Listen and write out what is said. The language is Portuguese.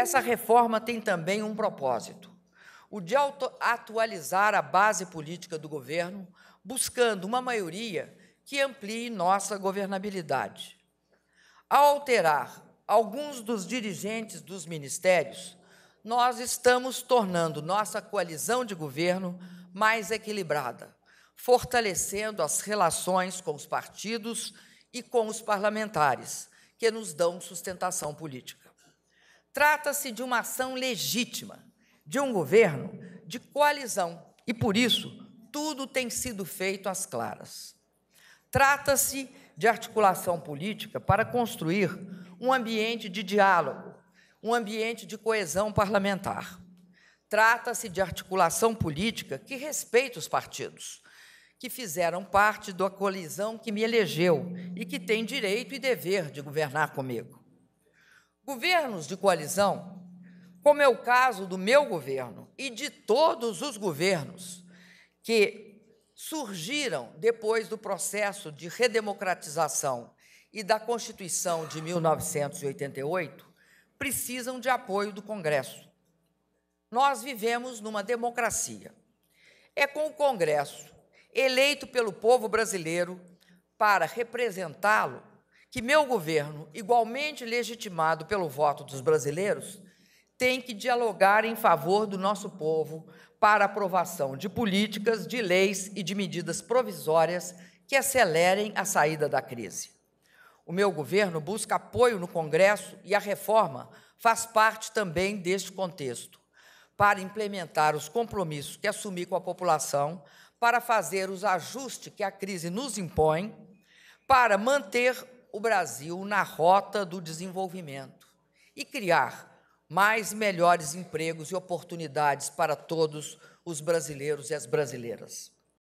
Essa reforma tem também um propósito: o de atualizar a base política do governo, buscando uma maioria que amplie nossa governabilidade. Ao alterar alguns dos dirigentes dos ministérios, nós estamos tornando nossa coalizão de governo mais equilibrada, fortalecendo as relações com os partidos e com os parlamentares, que nos dão sustentação política. Trata-se de uma ação legítima, de um governo de coalizão e, por isso, tudo tem sido feito às claras. Trata-se de articulação política para construir um ambiente de diálogo, um ambiente de coesão parlamentar. Trata-se de articulação política que respeita os partidos, que fizeram parte da colisão que me elegeu e que têm direito e dever de governar comigo. Governos de coalizão, como é o caso do meu governo e de todos os governos que surgiram depois do processo de redemocratização e da Constituição de 1988, precisam de apoio do Congresso. Nós vivemos numa democracia. É com o Congresso, eleito pelo povo brasileiro para representá-lo, que meu governo, igualmente legitimado pelo voto dos brasileiros, tem que dialogar em favor do nosso povo para aprovação de políticas, de leis e de medidas provisórias que acelerem a saída da crise. O meu governo busca apoio no Congresso e a reforma faz parte também deste contexto, para implementar os compromissos que assumi com a população, para fazer os ajustes que a crise nos impõe, para manter o Brasil na rota do desenvolvimento e criar mais melhores empregos e oportunidades para todos os brasileiros e as brasileiras.